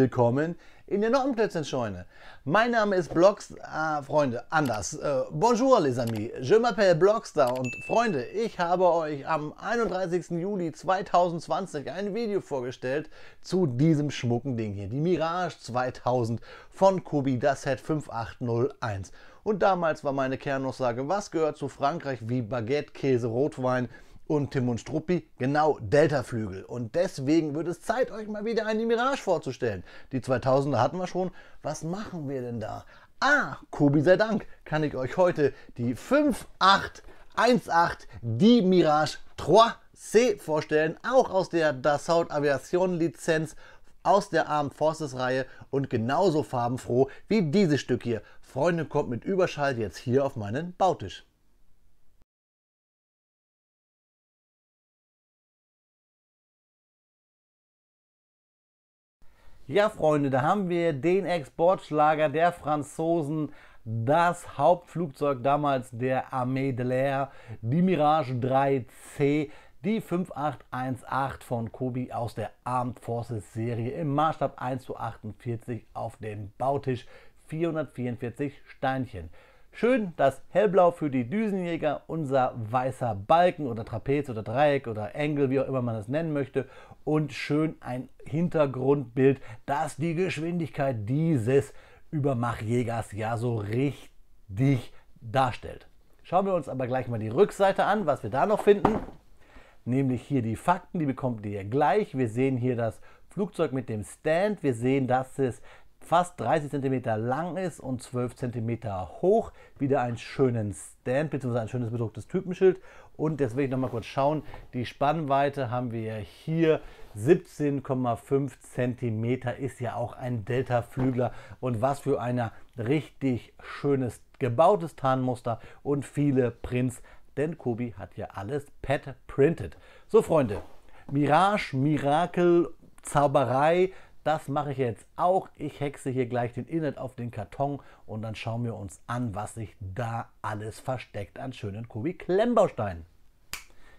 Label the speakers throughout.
Speaker 1: willkommen in der Normplätzchenscheune. Mein Name ist Blogs, äh, Freunde, anders. Äh, bonjour les amis, je m'appelle Blogstar und Freunde, ich habe euch am 31. Juli 2020 ein Video vorgestellt zu diesem schmucken Ding hier, die Mirage 2000 von Kobi, das Set 5801. Und damals war meine Kernaussage, was gehört zu Frankreich wie Baguette, Käse, Rotwein, und Tim und Struppi genau Deltaflügel. Und deswegen wird es Zeit, euch mal wieder eine Mirage vorzustellen. Die 2000er hatten wir schon. Was machen wir denn da? Ah, Kobi sei Dank, kann ich euch heute die 5818, die Mirage 3C vorstellen. Auch aus der Dassault Aviation Lizenz aus der Armed Forces Reihe und genauso farbenfroh wie dieses Stück hier. Freunde, kommt mit Überschall jetzt hier auf meinen Bautisch. Ja, Freunde, da haben wir den Exportschlager der Franzosen, das Hauptflugzeug damals der Armee de l'Air, die Mirage 3C, die 5818 von Kobi aus der Armed Forces Serie im Maßstab 1 zu 48 auf dem Bautisch 444 Steinchen. Schön das Hellblau für die Düsenjäger, unser weißer Balken oder Trapez oder Dreieck oder Engel, wie auch immer man es nennen möchte. Und schön ein Hintergrundbild, das die Geschwindigkeit dieses Übermachjägers ja so richtig darstellt. Schauen wir uns aber gleich mal die Rückseite an, was wir da noch finden. Nämlich hier die Fakten, die bekommt ihr gleich. Wir sehen hier das Flugzeug mit dem Stand. Wir sehen, dass es fast 30 cm lang ist und 12 cm hoch. Wieder einen schönen Stand bzw. ein schönes bedrucktes Typenschild. Und jetzt will ich nochmal kurz schauen. Die Spannweite haben wir hier 17,5 cm ist ja auch ein Delta-Flügler. Und was für ein richtig schönes gebautes Tarnmuster und viele Prints. Denn Kobi hat ja alles pet printed. So Freunde, Mirage, Mirakel, Zauberei, das mache ich jetzt auch. Ich hexe hier gleich den Inhalt auf den Karton und dann schauen wir uns an, was sich da alles versteckt an schönen kubik klemmbausteinen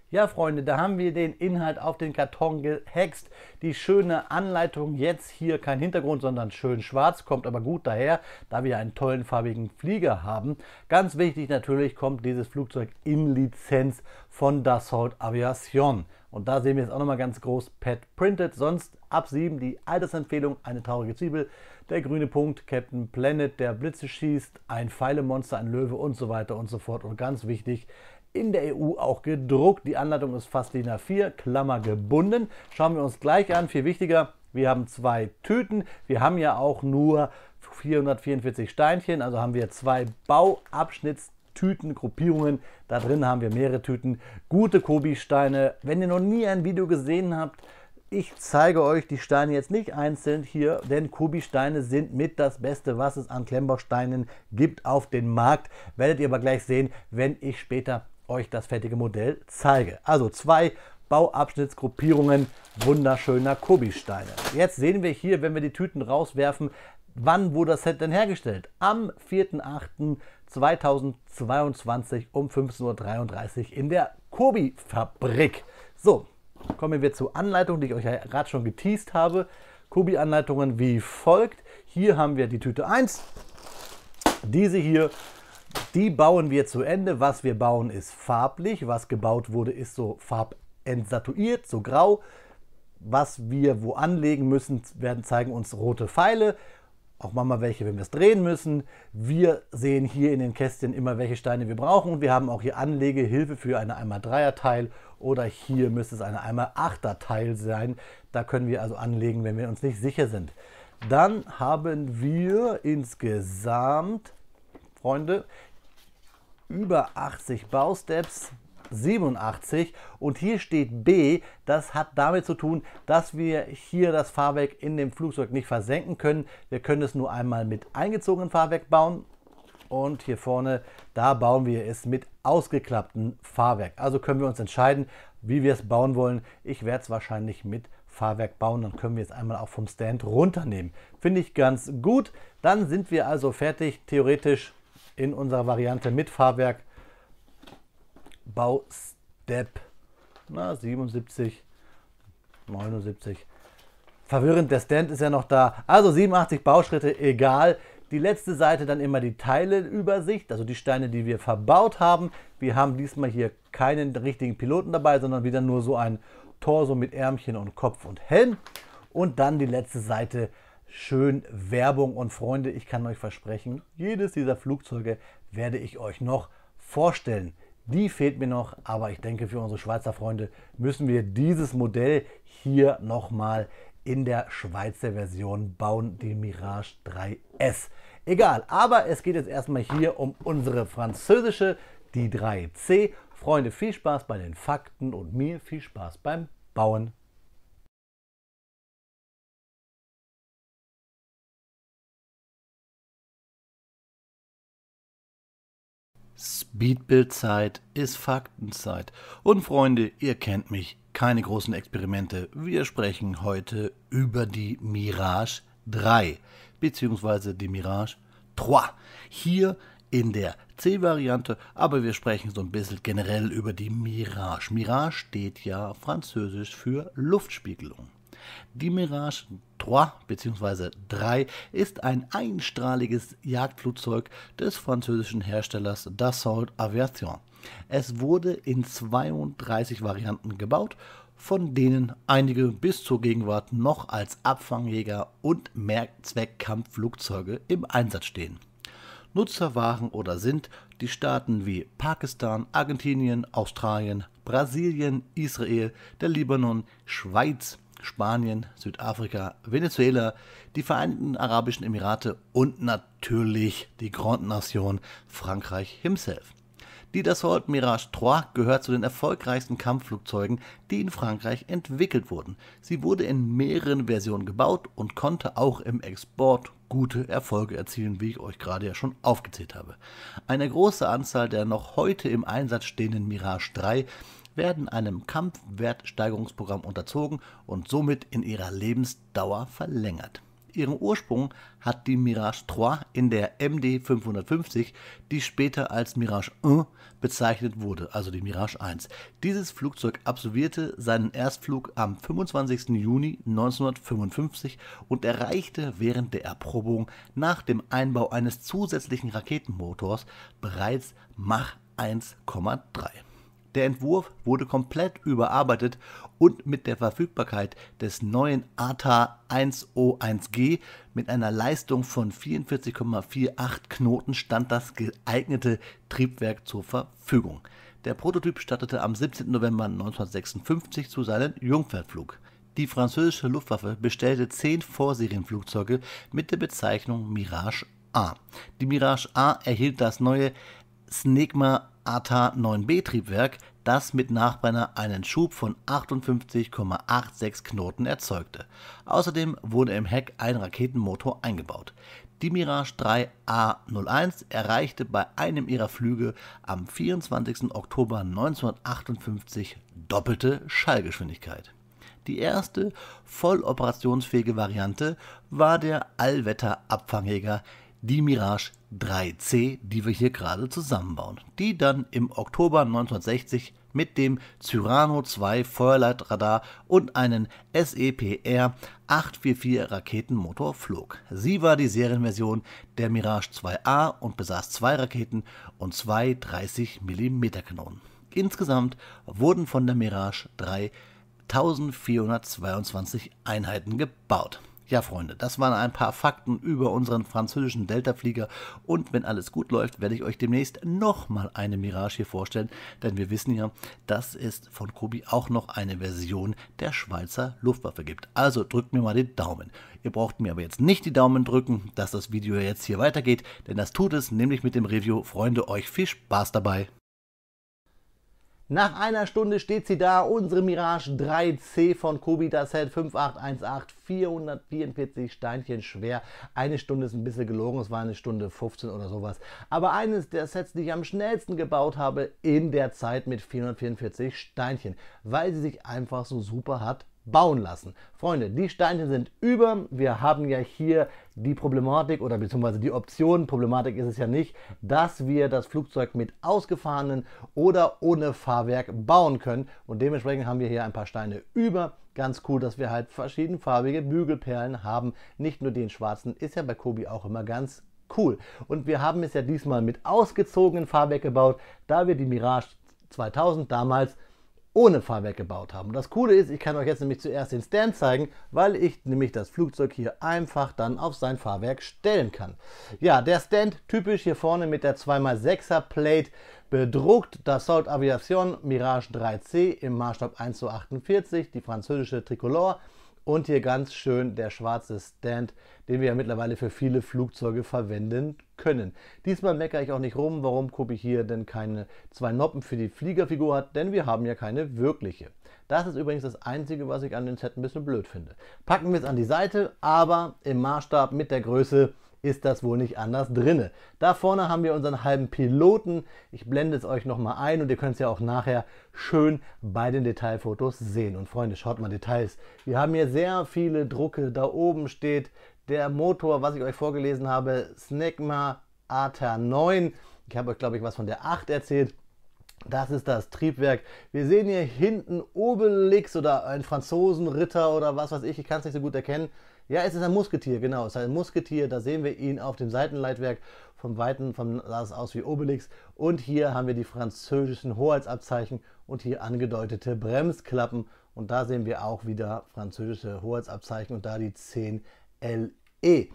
Speaker 1: ja, Freunde, da haben wir den Inhalt auf den Karton gehext. Die schöne Anleitung jetzt hier, kein Hintergrund, sondern schön schwarz, kommt aber gut daher, da wir einen tollen farbigen Flieger haben. Ganz wichtig natürlich kommt dieses Flugzeug in Lizenz von Dassault Aviation. Und da sehen wir jetzt auch nochmal ganz groß Pet Printed. Sonst ab 7 die Altersempfehlung, eine traurige Zwiebel, der grüne Punkt, Captain Planet, der Blitze schießt, ein Pfeilemonster, ein Löwe und so weiter und so fort. Und ganz wichtig, in der EU auch gedruckt. Die Anleitung ist fast DIN A4, Klammer gebunden. Schauen wir uns gleich an. Viel wichtiger, wir haben zwei Tüten. Wir haben ja auch nur 444 Steinchen, also haben wir zwei Bauabschnittstüten, Gruppierungen. Da drin haben wir mehrere Tüten, gute Kobi-Steine. Wenn ihr noch nie ein Video gesehen habt, ich zeige euch die Steine jetzt nicht einzeln hier, denn Kobi-Steine sind mit das Beste, was es an Klemmbausteinen gibt auf dem Markt. Werdet ihr aber gleich sehen, wenn ich später euch das fertige Modell zeige. Also zwei Bauabschnittsgruppierungen wunderschöner Kobi-Steine. Jetzt sehen wir hier, wenn wir die Tüten rauswerfen, wann wurde das Set denn hergestellt? Am 4.8.2022 um 15.33 Uhr in der Kobi-Fabrik. So, kommen wir zur Anleitung, die ich euch ja gerade schon geteased habe. Kobi-Anleitungen wie folgt. Hier haben wir die Tüte 1, diese hier die bauen wir zu Ende. Was wir bauen, ist farblich. Was gebaut wurde, ist so farbentsatuiert, so grau. Was wir wo anlegen müssen, werden zeigen uns rote Pfeile. Auch manchmal welche, wenn wir es drehen müssen. Wir sehen hier in den Kästchen immer, welche Steine wir brauchen. wir haben auch hier Anlegehilfe für eine einmal 3er Teil oder hier müsste es eine einmal 8er Teil sein. Da können wir also anlegen, wenn wir uns nicht sicher sind. Dann haben wir insgesamt Freunde, über 80 Bausteps, 87 und hier steht B. Das hat damit zu tun, dass wir hier das Fahrwerk in dem Flugzeug nicht versenken können. Wir können es nur einmal mit eingezogenem Fahrwerk bauen und hier vorne, da bauen wir es mit ausgeklapptem Fahrwerk. Also können wir uns entscheiden, wie wir es bauen wollen. Ich werde es wahrscheinlich mit Fahrwerk bauen, dann können wir es einmal auch vom Stand runternehmen. Finde ich ganz gut. Dann sind wir also fertig, theoretisch in unserer Variante mit Fahrwerk Baustep na, 77, 79. Verwirrend, der Stand ist ja noch da. Also 87 Bauschritte, egal. Die letzte Seite dann immer die Teileübersicht, also die Steine, die wir verbaut haben. Wir haben diesmal hier keinen richtigen Piloten dabei, sondern wieder nur so ein Torso mit Ärmchen und Kopf und Helm. Und dann die letzte Seite schön Werbung. Und Freunde, ich kann euch versprechen, jedes dieser Flugzeuge werde ich euch noch vorstellen. Die fehlt mir noch, aber ich denke, für unsere Schweizer Freunde müssen wir dieses Modell hier nochmal in der Schweizer Version bauen, die Mirage 3S. Egal, aber es geht jetzt erstmal hier um unsere französische, die 3C. Freunde, viel Spaß bei den Fakten und mir viel Spaß beim Bauen. Speedbildzeit ist Faktenzeit. Und Freunde, ihr kennt mich, keine großen Experimente. Wir sprechen heute über die Mirage 3 bzw. die Mirage 3. Hier in der C-Variante, aber wir sprechen so ein bisschen generell über die Mirage. Mirage steht ja französisch für Luftspiegelung. Die Mirage 3 bzw. 3 ist ein einstrahliges Jagdflugzeug des französischen Herstellers Dassault Aviation. Es wurde in 32 Varianten gebaut, von denen einige bis zur Gegenwart noch als Abfangjäger und Mehrzweckkampfflugzeuge im Einsatz stehen. Nutzer waren oder sind die Staaten wie Pakistan, Argentinien, Australien, Brasilien, Israel, der Libanon, Schweiz, Spanien, Südafrika, Venezuela, die Vereinigten Arabischen Emirate und natürlich die Grande Nation Frankreich himself. Die Dassault Mirage 3 gehört zu den erfolgreichsten Kampfflugzeugen, die in Frankreich entwickelt wurden. Sie wurde in mehreren Versionen gebaut und konnte auch im Export gute Erfolge erzielen, wie ich euch gerade ja schon aufgezählt habe. Eine große Anzahl der noch heute im Einsatz stehenden Mirage 3 werden einem Kampfwertsteigerungsprogramm unterzogen und somit in ihrer Lebensdauer verlängert. Ihren Ursprung hat die Mirage 3 in der MD 550, die später als Mirage 1 bezeichnet wurde, also die Mirage 1. Dieses Flugzeug absolvierte seinen Erstflug am 25. Juni 1955 und erreichte während der Erprobung nach dem Einbau eines zusätzlichen Raketenmotors bereits Mach 1,3. Der Entwurf wurde komplett überarbeitet und mit der Verfügbarkeit des neuen ATA 101 g mit einer Leistung von 44,48 Knoten stand das geeignete Triebwerk zur Verfügung. Der Prototyp startete am 17. November 1956 zu seinem Jungfernflug. Die französische Luftwaffe bestellte zehn Vorserienflugzeuge mit der Bezeichnung Mirage A. Die Mirage A erhielt das neue Snegma ATA9B-Triebwerk, das mit Nachbrenner einen Schub von 58,86 Knoten erzeugte. Außerdem wurde im Heck ein Raketenmotor eingebaut. Die Mirage 3A01 erreichte bei einem ihrer Flüge am 24. Oktober 1958 doppelte Schallgeschwindigkeit. Die erste voll operationsfähige Variante war der Allwetterabfangjäger die Mirage 3C, die wir hier gerade zusammenbauen, die dann im Oktober 1960 mit dem Cyrano 2 Feuerleitradar und einem SEPR 844 Raketenmotor flog. Sie war die Serienversion der Mirage 2A und besaß zwei Raketen und zwei 30 mm Kanonen. Insgesamt wurden von der Mirage 3 1422 Einheiten gebaut. Ja, Freunde, das waren ein paar Fakten über unseren französischen Deltaflieger und wenn alles gut läuft, werde ich euch demnächst nochmal eine Mirage hier vorstellen, denn wir wissen ja, dass es von Kobi auch noch eine Version der Schweizer Luftwaffe gibt. Also drückt mir mal den Daumen. Ihr braucht mir aber jetzt nicht die Daumen drücken, dass das Video jetzt hier weitergeht, denn das tut es nämlich mit dem Review. Freunde, euch viel Spaß dabei. Nach einer Stunde steht sie da, unsere Mirage 3C von Kobita Set 5818, 444 Steinchen schwer. Eine Stunde ist ein bisschen gelogen, es war eine Stunde 15 oder sowas. Aber eines der Sets, die ich am schnellsten gebaut habe, in der Zeit mit 444 Steinchen, weil sie sich einfach so super hat bauen lassen. Freunde, die Steinchen sind über. Wir haben ja hier die Problematik oder beziehungsweise die Option, Problematik ist es ja nicht, dass wir das Flugzeug mit ausgefahrenen oder ohne Fahrwerk bauen können. Und dementsprechend haben wir hier ein paar Steine über. Ganz cool, dass wir halt verschiedenfarbige Bügelperlen haben. Nicht nur den schwarzen, ist ja bei Kobi auch immer ganz cool. Und wir haben es ja diesmal mit ausgezogenen Fahrwerk gebaut, da wir die Mirage 2000 damals ohne Fahrwerk gebaut haben. das Coole ist, ich kann euch jetzt nämlich zuerst den Stand zeigen, weil ich nämlich das Flugzeug hier einfach dann auf sein Fahrwerk stellen kann. Ja, der Stand typisch hier vorne mit der 2x6er Plate bedruckt das Salt Aviation Mirage 3C im Maßstab 1 zu 48, die französische Tricolore und hier ganz schön der schwarze Stand, den wir ja mittlerweile für viele Flugzeuge verwenden können. Diesmal meckere ich auch nicht rum, warum Kobi hier denn keine zwei Noppen für die Fliegerfigur hat, denn wir haben ja keine wirkliche. Das ist übrigens das Einzige, was ich an dem Set ein bisschen blöd finde. Packen wir es an die Seite, aber im Maßstab mit der Größe ist das wohl nicht anders drinne. Da vorne haben wir unseren halben Piloten. Ich blende es euch nochmal ein und ihr könnt es ja auch nachher schön bei den Detailfotos sehen. Und Freunde, schaut mal Details. Wir haben hier sehr viele Drucke. Da oben steht der Motor, was ich euch vorgelesen habe, Snegma ATA 9. Ich habe euch, glaube ich, was von der 8 erzählt. Das ist das Triebwerk. Wir sehen hier hinten Obelix oder ein Franzosenritter oder was weiß ich. Ich kann es nicht so gut erkennen. Ja, es ist ein Musketier, genau. Es ist ein Musketier. Da sehen wir ihn auf dem Seitenleitwerk. Vom Weiten vom, sah es aus wie Obelix. Und hier haben wir die französischen Hoheitsabzeichen und hier angedeutete Bremsklappen. Und da sehen wir auch wieder französische Hoheitsabzeichen und da die 10 LE.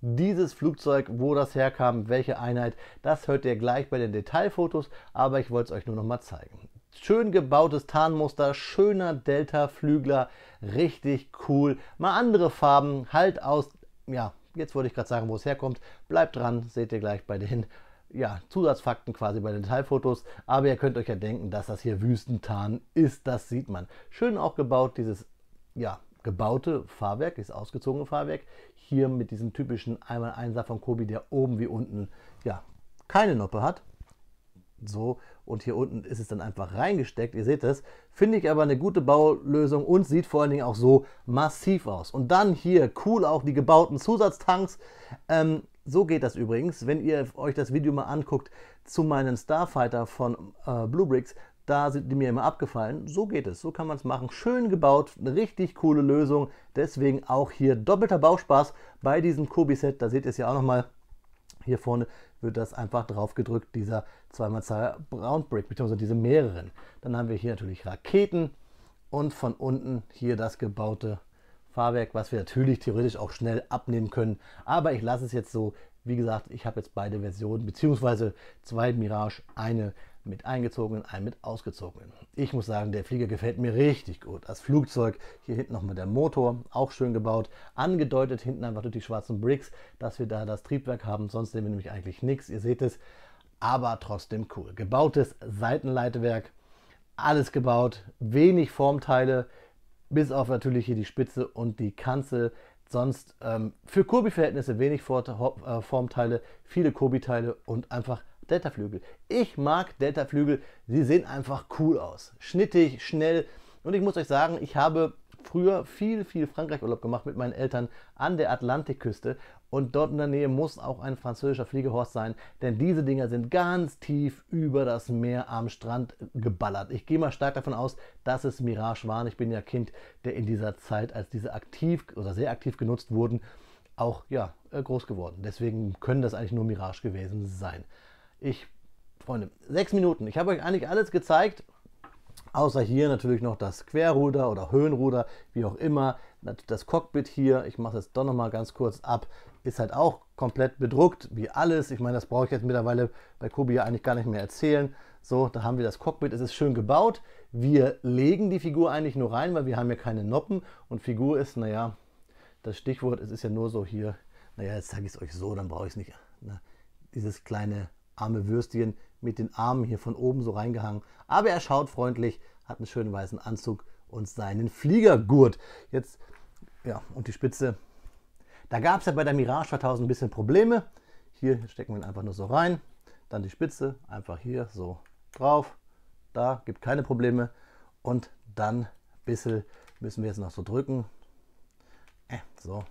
Speaker 1: Dieses Flugzeug, wo das herkam, welche Einheit, das hört ihr gleich bei den Detailfotos, aber ich wollte es euch nur noch mal zeigen schön gebautes Tarnmuster, schöner Delta-Flügler, richtig cool. Mal andere Farben, halt aus, ja, jetzt wollte ich gerade sagen, wo es herkommt. Bleibt dran, seht ihr gleich bei den ja, Zusatzfakten quasi bei den Teilfotos. Aber ihr könnt euch ja denken, dass das hier Wüstentarn ist, das sieht man. Schön auch gebaut, dieses, ja, gebaute Fahrwerk, dieses ausgezogene Fahrwerk. Hier mit diesem typischen 1x1er von Kobi, der oben wie unten, ja, keine Noppe hat. So, und hier unten ist es dann einfach reingesteckt, ihr seht es. Finde ich aber eine gute Baulösung und sieht vor allen Dingen auch so massiv aus. Und dann hier cool auch die gebauten Zusatztanks. Ähm, so geht das übrigens, wenn ihr euch das Video mal anguckt zu meinen Starfighter von äh, Bluebricks, da sind die mir immer abgefallen. So geht es, so kann man es machen. Schön gebaut, eine richtig coole Lösung. Deswegen auch hier doppelter Bauspaß bei diesem Kobi-Set. Da seht ihr es ja auch nochmal hier vorne wird das einfach drauf gedrückt, dieser 2x2 Brown Brick, beziehungsweise diese mehreren. Dann haben wir hier natürlich Raketen und von unten hier das gebaute Fahrwerk, was wir natürlich theoretisch auch schnell abnehmen können. Aber ich lasse es jetzt so. Wie gesagt, ich habe jetzt beide Versionen, beziehungsweise zwei Mirage, eine mit eingezogenen, einen mit ausgezogenen. Ich muss sagen, der Flieger gefällt mir richtig gut. Das Flugzeug, hier hinten nochmal der Motor, auch schön gebaut. Angedeutet hinten einfach durch die schwarzen Bricks, dass wir da das Triebwerk haben. Sonst sehen wir nämlich eigentlich nichts. Ihr seht es, aber trotzdem cool. Gebautes Seitenleitwerk, alles gebaut, wenig Formteile, bis auf natürlich hier die Spitze und die Kanzel. Sonst ähm, für kurbi verhältnisse wenig äh, Formteile, viele kurbi teile und einfach Deltaflügel. Ich mag Deltaflügel, sie sehen einfach cool aus. Schnittig, schnell und ich muss euch sagen, ich habe früher viel, viel Frankreich-Urlaub gemacht mit meinen Eltern an der Atlantikküste und dort in der Nähe muss auch ein französischer Fliegehorst sein, denn diese Dinger sind ganz tief über das Meer am Strand geballert. Ich gehe mal stark davon aus, dass es Mirage waren. Ich bin ja Kind, der in dieser Zeit, als diese aktiv oder sehr aktiv genutzt wurden, auch ja, äh, groß geworden. Deswegen können das eigentlich nur Mirage gewesen sein. Ich, Freunde, sechs Minuten. Ich habe euch eigentlich alles gezeigt, außer hier natürlich noch das Querruder oder Höhenruder, wie auch immer. Das Cockpit hier, ich mache es jetzt doch nochmal ganz kurz ab, ist halt auch komplett bedruckt, wie alles. Ich meine, das brauche ich jetzt mittlerweile bei Kobi ja eigentlich gar nicht mehr erzählen. So, da haben wir das Cockpit, es ist schön gebaut. Wir legen die Figur eigentlich nur rein, weil wir haben ja keine Noppen. Und Figur ist, naja, das Stichwort, es ist ja nur so hier, naja, jetzt zeige ich es euch so, dann brauche ich es nicht. Ne? Dieses kleine arme Würstchen mit den Armen hier von oben so reingehangen. Aber er schaut freundlich, hat einen schönen weißen Anzug und seinen Fliegergurt. Jetzt, ja, und die Spitze. Da gab es ja bei der Mirage 2000 ein bisschen Probleme. Hier stecken wir ihn einfach nur so rein. Dann die Spitze, einfach hier so drauf. Da gibt keine Probleme. Und dann ein bisschen müssen wir jetzt noch so drücken. Äh, so,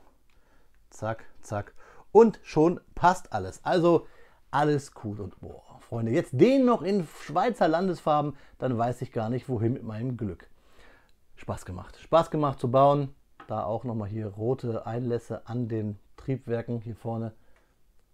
Speaker 1: zack, zack. Und schon passt alles. Also alles cool und boah, Freunde, jetzt den noch in Schweizer Landesfarben, dann weiß ich gar nicht, wohin mit meinem Glück. Spaß gemacht. Spaß gemacht zu bauen. Da auch nochmal hier rote Einlässe an den Triebwerken hier vorne.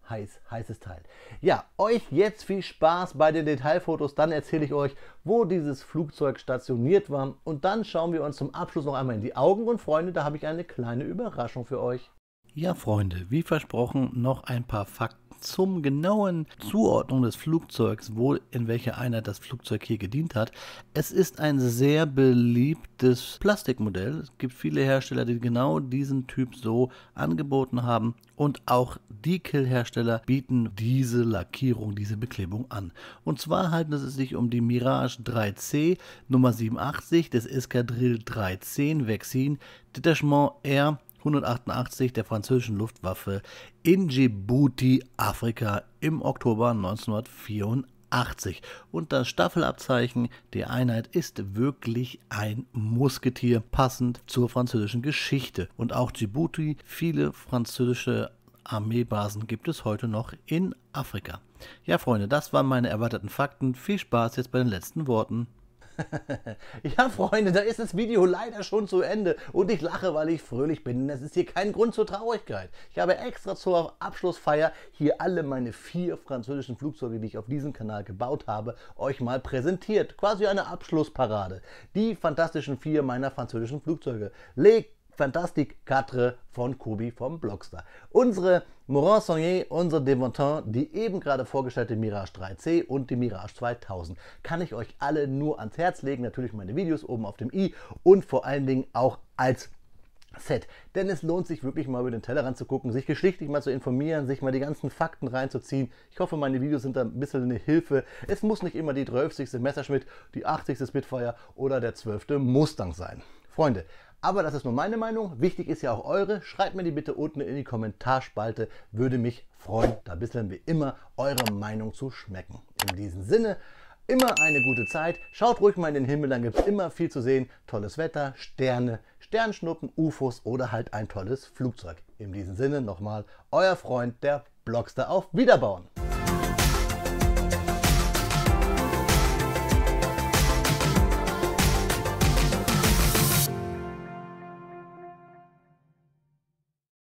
Speaker 1: Heiß, heißes Teil. Ja, euch jetzt viel Spaß bei den Detailfotos. Dann erzähle ich euch, wo dieses Flugzeug stationiert war. Und dann schauen wir uns zum Abschluss noch einmal in die Augen. Und Freunde, da habe ich eine kleine Überraschung für euch. Ja, Freunde, wie versprochen, noch ein paar Fakten zum genauen Zuordnung des Flugzeugs, wo in welcher Einheit das Flugzeug hier gedient hat. Es ist ein sehr beliebtes Plastikmodell. Es gibt viele Hersteller, die genau diesen Typ so angeboten haben und auch die Kill-Hersteller bieten diese Lackierung, diese Beklebung an. Und zwar halten es sich um die Mirage 3C Nummer 87 des Eskadrille 310 Vexin Detachement R 188 der französischen Luftwaffe in Djibouti, Afrika im Oktober 1984. Und das Staffelabzeichen der Einheit ist wirklich ein Musketier, passend zur französischen Geschichte. Und auch Djibouti, viele französische Armeebasen gibt es heute noch in Afrika. Ja, Freunde, das waren meine erwarteten Fakten. Viel Spaß jetzt bei den letzten Worten. ja, Freunde, da ist das Video leider schon zu Ende und ich lache, weil ich fröhlich bin. Das ist hier kein Grund zur Traurigkeit. Ich habe extra zur Abschlussfeier hier alle meine vier französischen Flugzeuge, die ich auf diesem Kanal gebaut habe, euch mal präsentiert. Quasi eine Abschlussparade. Die fantastischen vier meiner französischen Flugzeuge. Les Fantastik Quatre von Kobi vom Blockstar. Unsere Morin Sonnier, unsere Devantin, die eben gerade vorgestellte Mirage 3C und die Mirage 2000. Kann ich euch alle nur ans Herz legen, natürlich meine Videos oben auf dem i und vor allen Dingen auch als Set. Denn es lohnt sich wirklich mal über den Tellerrand zu gucken, sich geschichtlich mal zu informieren, sich mal die ganzen Fakten reinzuziehen. Ich hoffe, meine Videos sind da ein bisschen eine Hilfe. Es muss nicht immer die 12. Messerschmitt, die 80. Spitfire oder der 12. Mustang sein. Freunde, aber das ist nur meine Meinung. Wichtig ist ja auch eure. Schreibt mir die bitte unten in die Kommentarspalte. Würde mich freuen. Da bisseln wie immer eure Meinung zu schmecken. In diesem Sinne, immer eine gute Zeit. Schaut ruhig mal in den Himmel, dann gibt es immer viel zu sehen. Tolles Wetter, Sterne, Sternschnuppen, UFOs oder halt ein tolles Flugzeug. In diesem Sinne nochmal euer Freund, der Blogster auf Wiederbauen.